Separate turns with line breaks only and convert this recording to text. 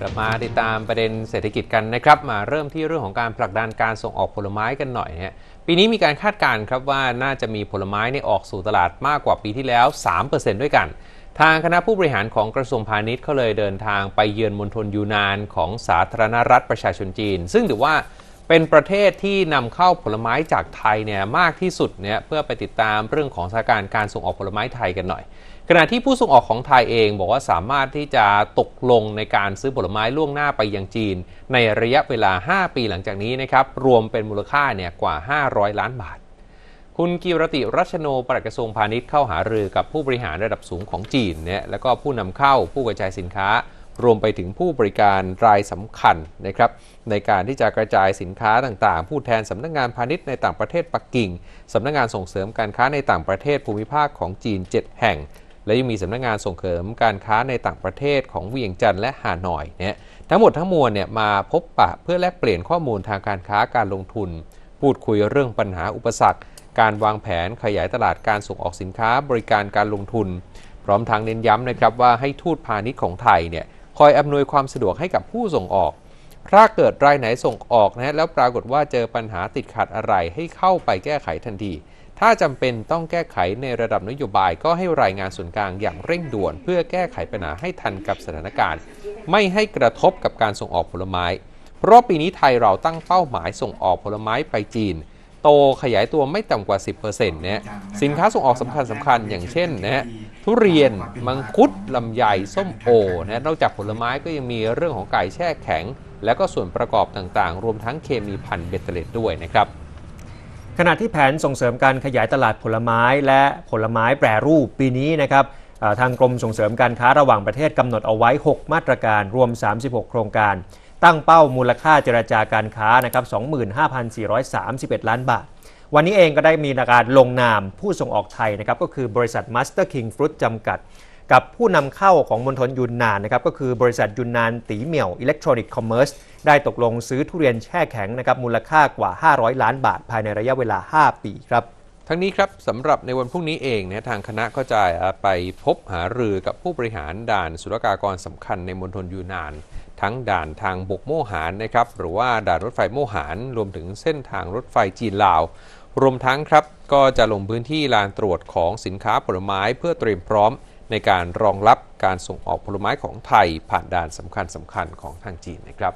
กลับมาติดตามประเด็นเศรษฐกิจกันนะครับ มาเริ่มที่เรื่องของการผลักดันการส่งออกผลไม้กันหน่อยฮะปีนี้มีการคาดการณ์ครับว่าน่าจะมีผลไม้ในออกสู่ตลาดมากกว่าปีที่แล้ว3%ด้วยกัน ทางคณะผู้บริหารของกระทรวงพาณิชย์เขาเลยเดินทางไปเยือนมณฑลยูนานของสาธารณรัฐประชาชนจีน ซึ่งถือว่าเป็นประเทศที่นำเข้าผลไม้จากไทยเนี่ยมากที่สุดเนี่ยเพื่อไปติดตามเรื่องของสถานการณ์การส่งออกผลไม้ไทยกันหน่อย ขณะที่ผู้ส่งออกของไทยเองบอกว่าสามารถที่จะตกลงในการซื้อผลไม้ล่วงหน้าไปยังจีน ในระยะเวลา 5 ปีหลังจากนี้นะครับรวมเป็นมูลค่าเนี่ยกว่า 500 ล้านบาท คุณกิรติรัชโนปลัดกระทรวงพาณิชย์เข้าหารือกับผู้บริหารระดับสูงของจีนเนี่ยแล้วก็ผู้นำเข้าผู้กระจายสินค้ารวมไปถึงผู้บริการรายสำคัญนะครับในการที่จะกระจายสินค้าต่างๆ ผู้แทนสำนักงงานพาณิชย์ในต่างประเทศปักกิ่งสำนักงงานส่งเสริมการค้าในต่างประเทศภูมิภาคของจีน 7 แห่ง และยังมีสำนักงงานส่งเสริม การค้าในต่างประเทศของเวียงจันทร์และฮานอยเนี่ยทั้งหมดทั้งมวลเนี่ยมาพบปะเพื่อแลกเปลี่ยนข้อมูลทางการค้าการลงทุน พูดคุยเรื่องปัญหาอุปสรรคการวางแผนขยายตลาดการส่งออกสินค้าบริการการลงทุน พร้อมทางเน้นย้ำนะครับว่าให้ทูตพาณิชย์ของไทยเนี่ยคอยอำนวยความสะดวกให้กับผู้ส่งออก ถ้าเกิดรายไหนส่งออกนะแล้วปรากฏว่าเจอปัญหาติดขัดอะไรให้เข้าไปแก้ไขทันที ถ้าจำเป็นต้องแก้ไขในระดับนโยบายก็ให้รายงานส่วนกลางอย่างเร่งด่วน เพื่อแก้ไขปัญหาให้ทันกับสถานการณ์ ไม่ให้กระทบกับการส่งออกผลไม้ เพราะปีนี้ไทยเราตั้งเป้าหมายส่งออกผลไม้ไปจีน โตขยายตัวไม่ต่ำกว่า 10%นะสินค้าส่งออกสำคัญสำคัญอย่างเช่น นะทุเรียนมังคุดลำไยส้มโอนะนอกจากผลไม้ก็ยังมีเรื่องของไก่แช่แข็ง แล้วก็ส่วนประกอบต่างๆ รวมทั้งเคมีพันเบตเตเลตด้วยนะครับ
ขณะที่แผนส่งเสริมการขยายตลาดผลไม้และผลไม้แปรรูปปีนี้นะครับทางกรมส่งเสริมการค้าระหว่างประเทศกำหนดเอาไว้ 6 มาตรการ รวม 36 โครงการ ตั้งเป้ามูลค่าเจรจาการค้านะครับ25,431 ล้านบาทวันนี้เองก็ได้มีการลงนามผู้ส่งออกไทยนะครับก็คือบริษัท Master King Fruit จำกัด กับผู้นำเข้าของมณฑลยุนนานนะครับก็คือบริษัทยุนนานตีเหมียวอิเล็กทรอนิกส์คอมเมอร์สได้ตกลงซื้อทุเรียนแช่แข็งนะครับมูลค่ากว่า 500 ล้านบาทภายในระยะเวลา 5 ปีครับ ทั้งนี้ครับสำ
หรับในวันพรุ่งนี้เองเนี่ยทางคณะก็จะไปพบหารือกับผู้บริหารด่านศุลกากรสำคัญในมณฑลยูนาน ทั้งด่านทางบกโมหานนะครับหรือว่าด่านรถไฟโมหานรวมถึงเส้นทางรถไฟจีนลาวรวมทั้งครับก็จะลงพื้นที่ลานตรวจของสินค้าผลไม้ เพื่อเตรียมพร้อมในการรองรับการส่งออกผลไม้ของไทยผ่านด่านสำคัญสำคัญของทางจีนนะครับ